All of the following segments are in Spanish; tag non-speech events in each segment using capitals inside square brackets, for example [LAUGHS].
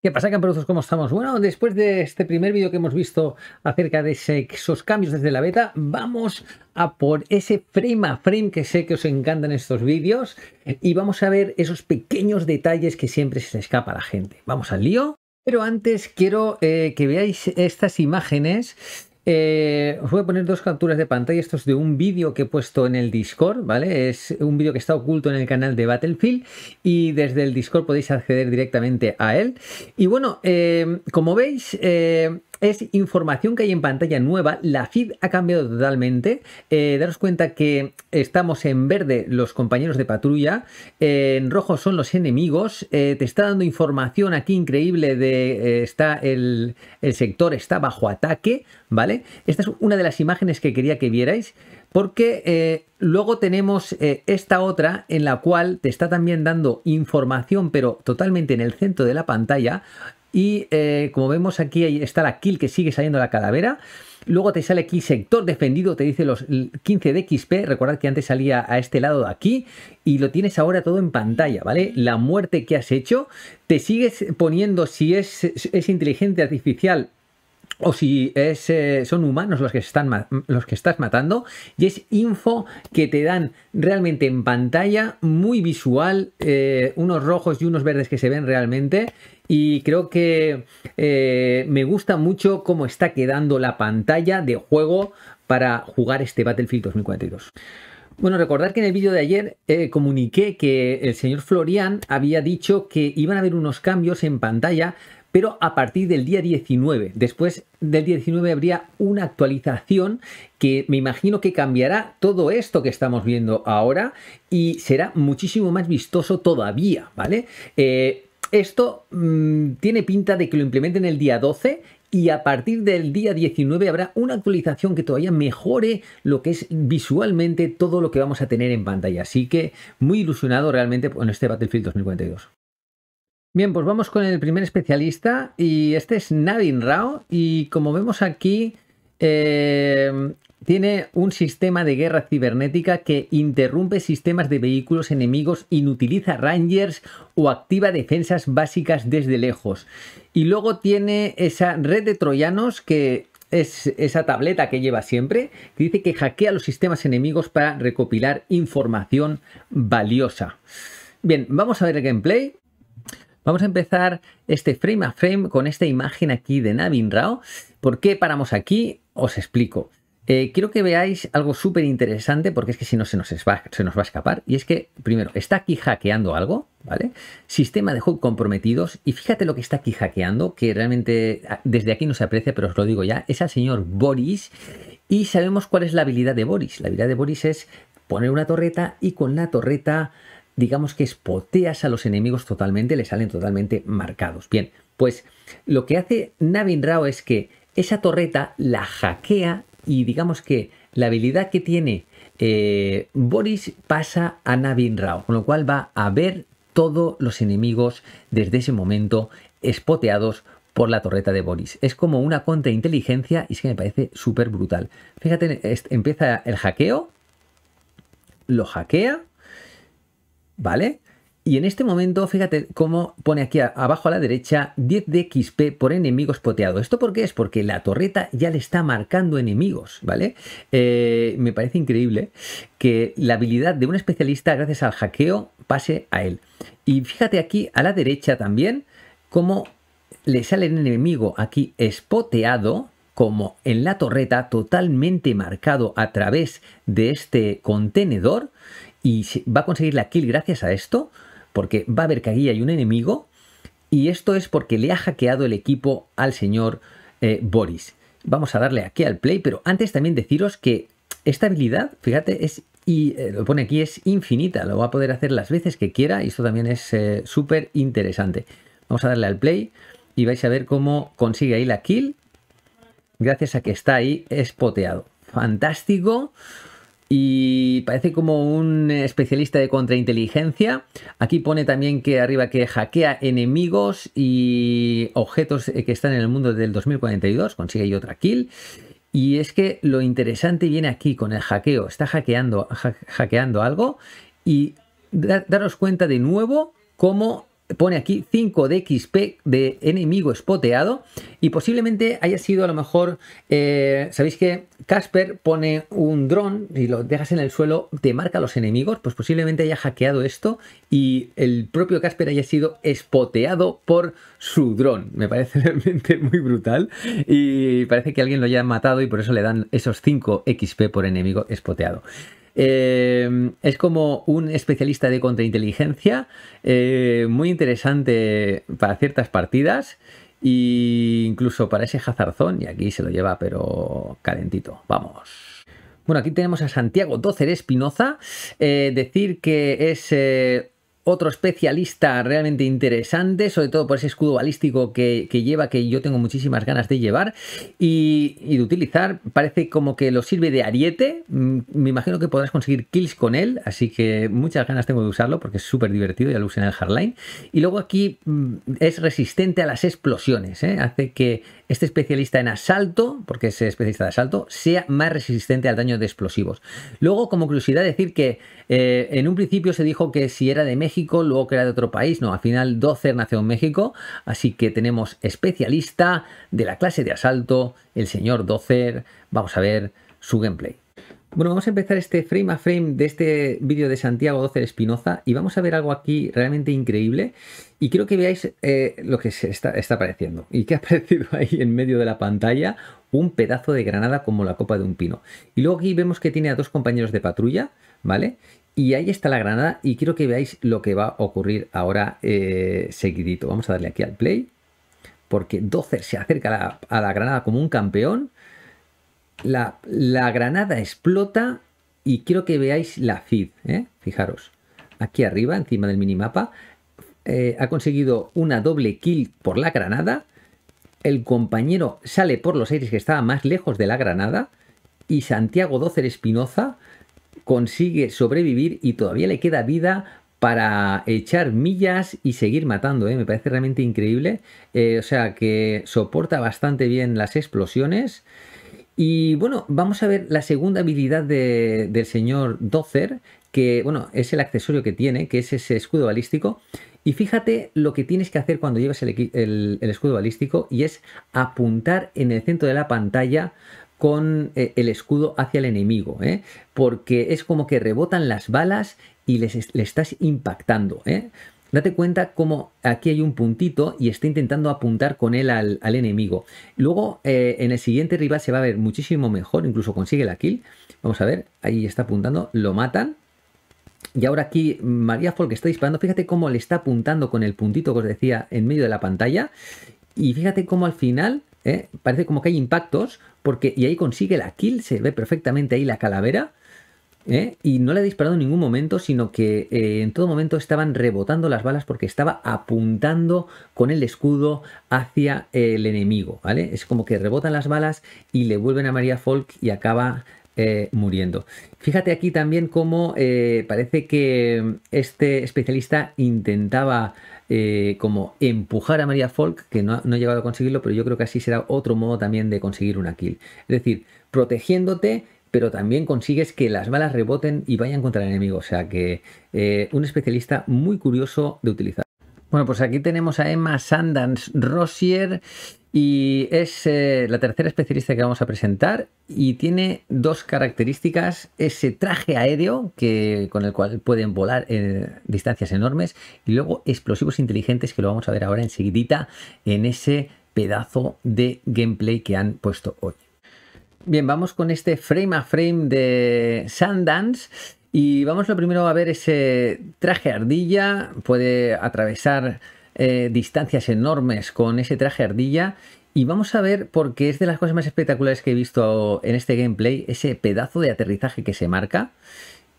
¿Qué pasa, productos ¿Cómo estamos? Bueno, después de este primer vídeo que hemos visto acerca de esos cambios desde la beta, vamos a por ese frame a frame que sé que os encantan estos vídeos y vamos a ver esos pequeños detalles que siempre se escapa a la gente. Vamos al lío. Pero antes quiero eh, que veáis estas imágenes eh, os voy a poner dos capturas de pantalla. Esto es de un vídeo que he puesto en el Discord, ¿vale? Es un vídeo que está oculto en el canal de Battlefield y desde el Discord podéis acceder directamente a él. Y bueno, eh, como veis, eh, es información que hay en pantalla nueva. La feed ha cambiado totalmente. Eh, daros cuenta que estamos en verde los compañeros de patrulla, eh, en rojo son los enemigos. Eh, te está dando información aquí increíble de está el, sector está bajo ataque, ¿vale? Esta es una de las imágenes que quería que vierais porque luego tenemos esta otra en la cual te está también dando información, pero totalmente en el centro de la pantalla, y eh, como vemos aquí, está la kill que sigue saliendo la calavera. Luego te sale aquí sector defendido, te dice los 15 de XP. Recordad que antes salía a este lado de aquí y lo tienes ahora todo en pantalla, ¿vale? La muerte que has hecho. Te sigues poniendo si es, es inteligencia artificial o si eh, son humanos los que, están, los que estás matando. Y es info que te dan realmente en pantalla, muy visual, eh, unos rojos y unos verdes que se ven realmente. Y creo que eh, me gusta mucho cómo está quedando la pantalla de juego para jugar este Battlefield 2042. Bueno, recordar que en el vídeo de ayer comuniqué que el señor Florian había dicho que iban a haber unos cambios en pantalla pero a partir del día 19. Después del día 19 habría una actualización que me imagino que cambiará todo esto que estamos viendo ahora y será muchísimo más vistoso todavía, ¿vale? Eh, esto mm, tiene pinta de que lo implementen el día 12 y a partir del día 19 habrá una actualización que todavía mejore lo que es visualmente todo lo que vamos a tener en pantalla. Así que muy ilusionado realmente con este Battlefield 2042. Bien, pues vamos con el primer especialista y este es Navin Rao y como vemos aquí eh, tiene un sistema de guerra cibernética que interrumpe sistemas de vehículos enemigos, inutiliza rangers o activa defensas básicas desde lejos. Y luego tiene esa red de troyanos que es esa tableta que lleva siempre, que dice que hackea los sistemas enemigos para recopilar información valiosa. Bien, vamos a ver el gameplay. Vamos a empezar este frame a frame con esta imagen aquí de Navin Rao. ¿Por qué paramos aquí? Os explico. Eh, quiero que veáis algo súper interesante porque es que si no se nos, va, a escapar. Y es que, primero, está aquí hackeando algo, ¿vale? Sistema de jugo comprometidos. Y fíjate lo que está aquí hackeando, que realmente ah, desde aquí no se aprecia, pero os lo digo ya. Es al señor Boris. Y sabemos cuál es la habilidad de Boris. La habilidad de Boris es poner una torreta y con la torreta digamos que espoteas a los enemigos totalmente, le salen totalmente marcados. Bien, pues lo que hace Navin Rao es que esa torreta la hackea y digamos que la habilidad que tiene eh, Boris pasa a Navin Rao, con lo cual va a ver todos los enemigos desde ese momento espoteados por la torreta de Boris. Es como una contrainteligencia y es que me parece súper brutal. Fíjate, este, empieza el hackeo, lo hackea, ¿vale? Y en este momento, fíjate cómo pone aquí abajo a la derecha 10 de XP por enemigo espoteado. ¿Esto por qué es? Porque la torreta ya le está marcando enemigos, ¿vale? Eh, me parece increíble que la habilidad de un especialista, gracias al hackeo, pase a él. Y fíjate aquí a la derecha también cómo le sale el enemigo aquí espoteado, como en la torreta, totalmente marcado a través de este contenedor y va a conseguir la kill gracias a esto, porque va a ver que aquí hay un enemigo y esto es porque le ha hackeado el equipo al señor eh, Boris. Vamos a darle aquí al play, pero antes también deciros que esta habilidad, fíjate, es y eh, lo pone aquí, es infinita, lo va a poder hacer las veces que quiera y esto también es eh, súper interesante. Vamos a darle al play y vais a ver cómo consigue ahí la kill gracias a que está ahí espoteado. Fantástico y parece como un especialista de contrainteligencia. Aquí pone también que arriba que hackea enemigos y objetos eh, que están en el mundo del 2042, consigue y otra kill. Y es que lo interesante viene aquí con el hackeo. Está hackeando, algo y daros cuenta de nuevo cómo pone aquí 5 de XP de enemigo espoteado y posiblemente haya sido a lo mejor, eh, sabéis que Casper pone un dron y lo dejas en el suelo, te marca a los enemigos, pues posiblemente haya hackeado esto y el propio Casper haya sido espoteado por su dron. Me parece [LAUGHS] realmente muy brutal y parece que alguien lo haya matado y por eso le dan esos 5 XP por enemigo espoteado. Eh, es como un especialista de contrainteligencia, eh, muy interesante para ciertas partidas e incluso para ese jazarzón. Y aquí se lo lleva, pero calentito. Vamos. Bueno, aquí tenemos a Santiago Dócer Espinoza. Eh, decir que es otro especialista realmente interesante, sobre todo por ese escudo balístico que, lleva, que yo tengo muchísimas ganas de llevar y, de utilizar. Parece como que lo sirve de ariete. Mm, me imagino que podrás conseguir kills con él, así que muchas ganas tengo de usarlo porque es súper divertido, ya lo usé en el hardline. Y luego aquí mm, es resistente a las explosiones, ¿eh? hace que este especialista en asalto, porque es especialista de asalto, sea más resistente al daño de explosivos. Luego, como curiosidad, decir que eh, en un principio se dijo que si era de México, luego que era de otro país. No, al final Dozer nació en México, así que tenemos especialista de la clase de asalto, el señor Dozer. Vamos a ver su gameplay. Bueno, vamos a empezar este frame a frame de este vídeo de Santiago Dócer Espinoza y vamos a ver algo aquí realmente increíble y quiero que veáis eh, lo que se está, apareciendo y que ha [LAUGHS] aparecido ahí en medio de la pantalla un pedazo de granada como la copa de un pino. Y luego aquí vemos que tiene a dos compañeros de patrulla, ¿vale? Y ahí está la granada y quiero que veáis lo que va a ocurrir ahora eh, seguidito. Vamos a darle aquí al play porque Dócer se acerca a la granada como un campeón la, granada explota y quiero que veáis la feed, ¿eh? fijaros, aquí arriba, encima del minimapa, eh, ha conseguido una doble kill por la granada, el compañero sale por los aires que estaba más lejos de la granada y Santiago Dócer Espinoza consigue sobrevivir y todavía le queda vida para echar millas y seguir matando. ¿eh? Me parece realmente increíble. o sea que soporta bastante bien las explosiones. Y bueno, vamos a ver la segunda habilidad del señor Dozer, que bueno, es el accesorio que tiene, que es ese escudo balístico. Y fíjate lo que tienes que hacer cuando llevas el, escudo balístico y es apuntar en el centro de la pantalla con eh, el escudo hacia el enemigo, ¿eh? porque es como que rebotan las balas y les, le estás impactando. ¿eh? Date cuenta como aquí hay un puntito y está intentando apuntar con él al, enemigo. Luego eh, en el siguiente rival se va a ver muchísimo mejor, incluso consigue la kill. Vamos a ver, ahí está apuntando, lo matan. Y ahora aquí María Folk está disparando, fíjate cómo le está apuntando con el puntito que os decía en medio de la pantalla. Y fíjate cómo al final eh, parece como que hay impactos, porque y ahí consigue la kill, se ve perfectamente ahí la calavera. ¿eh? y no le ha disparado en ningún momento, sino que eh, en todo momento estaban rebotando las balas porque estaba apuntando con el escudo hacia el enemigo, ¿vale? Es como que rebotan las balas y le vuelven a María Folk y acaba eh, muriendo. Fíjate aquí también cómo parece que este especialista intentaba como empujar a María Folk, que no, no ha llegado a conseguirlo, pero yo creo que así será otro modo también de conseguir una kill. Es decir, protegiéndote pero también consigues que las balas reboten y vayan contra el enemigo. O sea que eh, un especialista muy curioso de utilizar. Bueno, pues aquí tenemos a Emma Sandans Rossier y es eh, la tercera especialista que vamos a presentar y tiene dos características, ese traje aéreo que, con el cual pueden volar en eh, distancias enormes y luego explosivos inteligentes que lo vamos a ver ahora enseguidita en ese pedazo de gameplay que han puesto hoy. Bien, vamos con este frame a frame de Sundance. Y vamos lo primero a ver ese traje ardilla. Puede atravesar eh, distancias enormes con ese traje ardilla. Y vamos a ver, porque es de las cosas más espectaculares que he visto en este gameplay, ese pedazo de aterrizaje que se marca.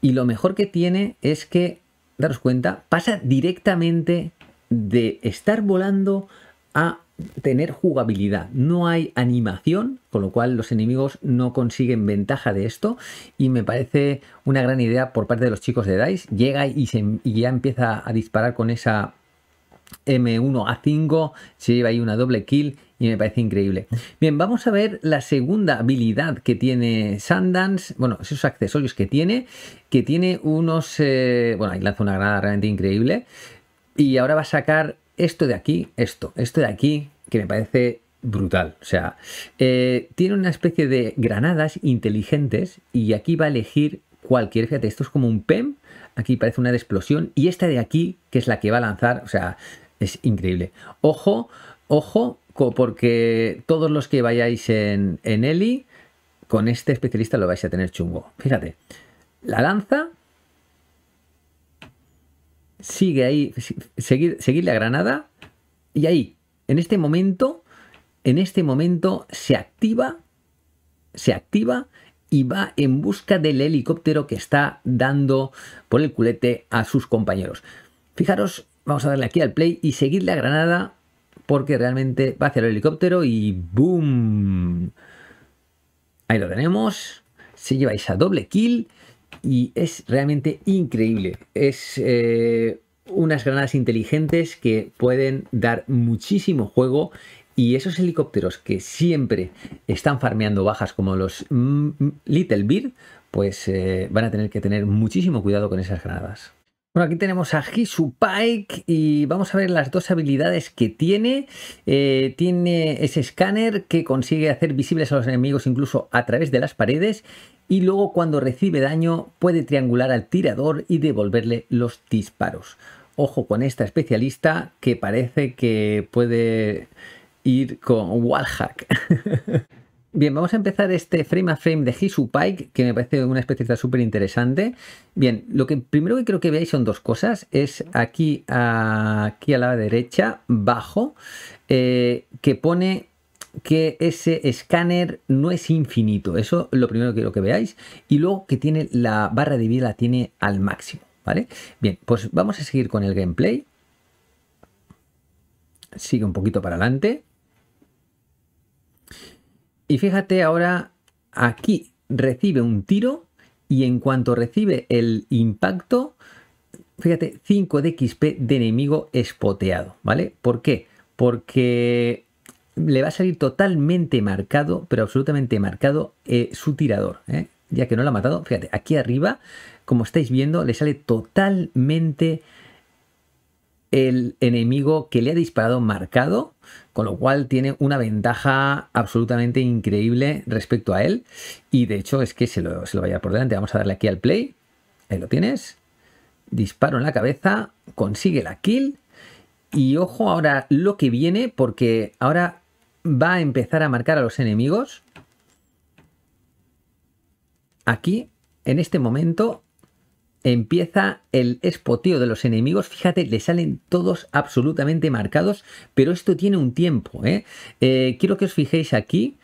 Y lo mejor que tiene es que, daros cuenta, pasa directamente de estar volando a tener jugabilidad. No hay animación, con lo cual los enemigos no consiguen ventaja de esto. Y me parece una gran idea por parte de los chicos de DICE. Llega y, se, ya empieza a disparar con esa M1A5, se lleva ahí una doble kill y me parece increíble. Bien, vamos a ver la segunda habilidad que tiene Sundance, bueno, esos accesorios que tiene, que tiene unos, eh, bueno, ahí lanza una granada realmente increíble y ahora va a sacar esto de aquí, esto, esto de aquí, que me parece brutal. O sea, eh, tiene una especie de granadas inteligentes y aquí va a elegir cualquier. Fíjate, esto es como un PEM, aquí parece una de explosión y esta de aquí, que es la que va a lanzar, o sea, es increíble. Ojo, ojo, porque todos los que vayáis en, en Eli, con este especialista lo vais a tener chungo. Fíjate, la lanza sigue ahí, seguir, seguir la granada y ahí, en este momento, en este momento se activa, se activa y va en busca del helicóptero que está dando por el culete a sus compañeros. Fijaros, vamos a darle aquí al play y seguir la granada porque realmente va hacia el helicóptero y ¡boom! Ahí lo tenemos. Se lleváis a doble kill y es realmente increíble. Es eh, unas granadas inteligentes que pueden dar muchísimo juego y esos helicópteros que siempre están farmeando bajas como los Little Bird, pues eh, van a tener que tener muchísimo cuidado con esas granadas. Bueno, aquí tenemos a Hisu Pike y vamos a ver las dos habilidades que tiene. Eh, tiene ese escáner que consigue hacer visibles a los enemigos incluso a través de las paredes y luego cuando recibe daño puede triangular al tirador y devolverle los disparos. Ojo con esta especialista que parece que puede ir con wallhack. [LAUGHS] Bien, vamos a empezar este frame a frame de Hisu Pike, que me parece una especialidad súper interesante. Bien, lo que primero que creo que veáis son dos cosas. Es aquí a, aquí a la derecha, bajo, eh, que pone que ese escáner no es infinito. Eso es lo primero que quiero que veáis. Y luego que tiene la barra de vida la tiene al máximo. ¿Vale? Bien, pues vamos a seguir con el gameplay. Sigue un poquito para adelante. Y fíjate ahora aquí recibe un tiro y en cuanto recibe el impacto, fíjate, 5 de XP de enemigo espoteado, ¿vale? ¿Por qué? Porque le va a salir totalmente marcado, pero absolutamente marcado, eh, su tirador. ¿eh? Ya que no lo ha matado, fíjate, aquí arriba, como estáis viendo, le sale totalmente el enemigo que le ha disparado marcado, con lo cual tiene una ventaja absolutamente increíble respecto a él. Y de hecho es que se lo, se lo vaya por delante. Vamos a darle aquí al play. Ahí lo tienes. Disparo en la cabeza, consigue la kill. Y ojo ahora lo que viene, porque ahora va a empezar a marcar a los enemigos. Aquí, en este momento, empieza el espoteo de los enemigos. Fíjate, le salen todos absolutamente marcados, pero esto tiene un tiempo. ¿eh? eh quiero que os fijéis aquí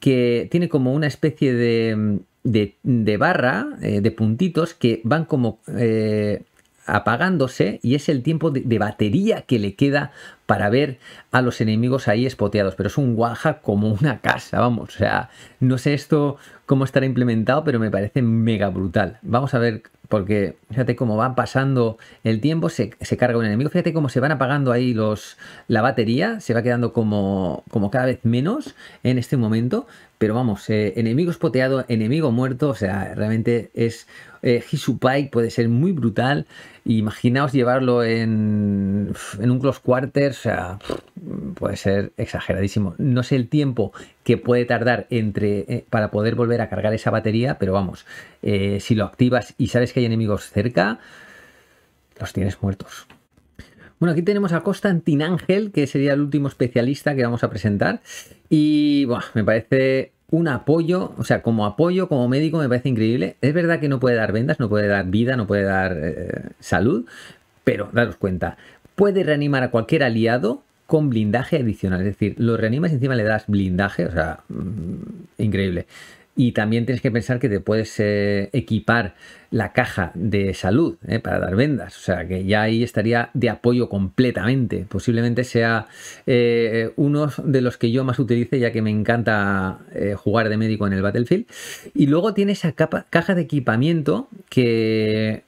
que tiene como una especie de, de, barra, eh, de puntitos que van como eh, apagándose y es el tiempo de, batería que le queda para ver a los enemigos ahí espoteados. Pero es un guaja como una casa, vamos. O sea, no sé esto cómo estará implementado, pero me parece mega brutal. Vamos a ver, porque fíjate cómo va pasando el tiempo, se, carga un enemigo. Fíjate cómo se van apagando ahí los la batería, se va quedando como, como cada vez menos en este momento. Pero vamos, eh, enemigo espoteado, enemigo muerto, o sea, realmente es eh, Pike puede ser muy brutal. Imaginaos llevarlo en, un close Quarters, o sea, puede ser exageradísimo. No sé el tiempo que puede tardar eh, para poder volver a cargar esa batería, pero vamos, eh, si lo activas y sabes que hay enemigos cerca, los tienes muertos. Bueno, aquí tenemos a Constantin Ángel, que sería el último especialista que vamos a presentar. Y bueno, me parece un apoyo, o sea, como apoyo, como médico me parece increíble. Es verdad que no puede dar vendas, no puede dar vida, no puede dar eh, salud, pero daros cuenta, puede reanimar a cualquier aliado con blindaje adicional, es decir, lo reanimas y encima le das blindaje, o sea, mm, increíble. Y también tienes que pensar que te puedes eh, equipar la caja de salud eh, para dar vendas. O sea, que ya ahí estaría de apoyo completamente. Posiblemente sea eh, uno de los que yo más utilice, ya que me encanta jugar de médico en el Battlefield. Y luego tiene esa caja de equipamiento que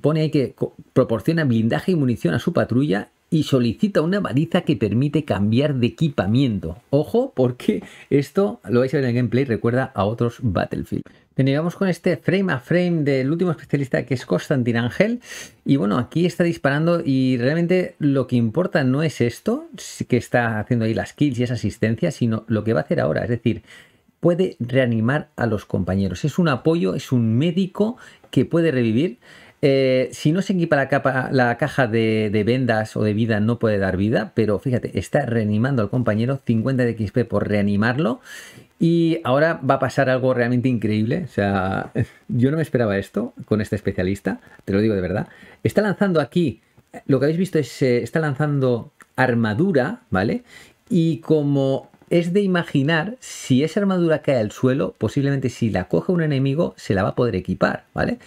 pone ahí que proporciona blindaje y munición a su patrulla y solicita una baliza que permite cambiar de equipamiento. Ojo, porque esto lo vais a ver en el gameplay, recuerda a otros Battlefield. Bien, con este frame a frame del último especialista que es Constantin Ángel. Y bueno, aquí está disparando y realmente lo que importa no es esto, que está haciendo ahí las kills y esa asistencia, sino lo que va a hacer ahora. Es decir, puede reanimar a los compañeros. Es un apoyo, es un médico que puede revivir. Eh, si no se equipa la, capa, la caja de, vendas o de vida, no puede dar vida, pero fíjate, está reanimando al compañero, 50 de XP por reanimarlo. Y ahora va a pasar algo realmente increíble. O sea, yo no me esperaba esto con este especialista, te lo digo de verdad. Está lanzando aquí, lo que habéis visto es, eh, está lanzando armadura, ¿vale? Y como es de imaginar si esa armadura cae al suelo, posiblemente si la coge un enemigo se la va a poder equipar, ¿vale?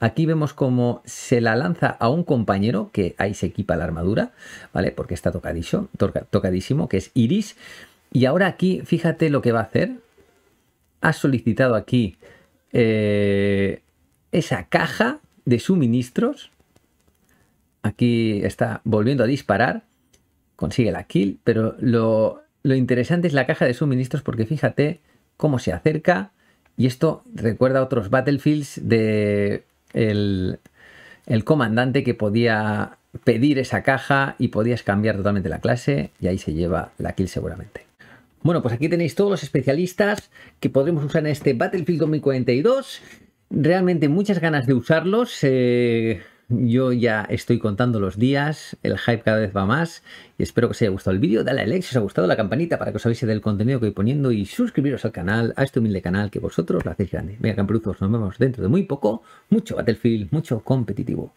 Aquí vemos cómo se la lanza a un compañero, que ahí se equipa la armadura, ¿vale? Porque está tocadísimo, tocadísimo que es Iris. Y ahora aquí, fíjate lo que va a hacer. Ha solicitado aquí eh, esa caja de suministros. Aquí está volviendo a disparar. Consigue la kill, pero lo, lo interesante es la caja de suministros porque fíjate cómo se acerca y esto recuerda a otros Battlefields del el, comandante que podía pedir esa caja y podías cambiar totalmente la clase y ahí se lleva la kill seguramente. Bueno, pues aquí tenéis todos los especialistas que podremos usar en este Battlefield 2042. Realmente muchas ganas de usarlos. Eh, yo ya estoy contando los días, el hype cada vez va más y espero que os haya gustado el vídeo. Dale a like si os ha gustado la campanita para que os avise del contenido que voy poniendo y suscribiros al canal, a este humilde canal que vosotros lo hacéis grande. Venga, Camperuzos, nos vemos dentro de muy poco. Mucho Battlefield, mucho competitivo.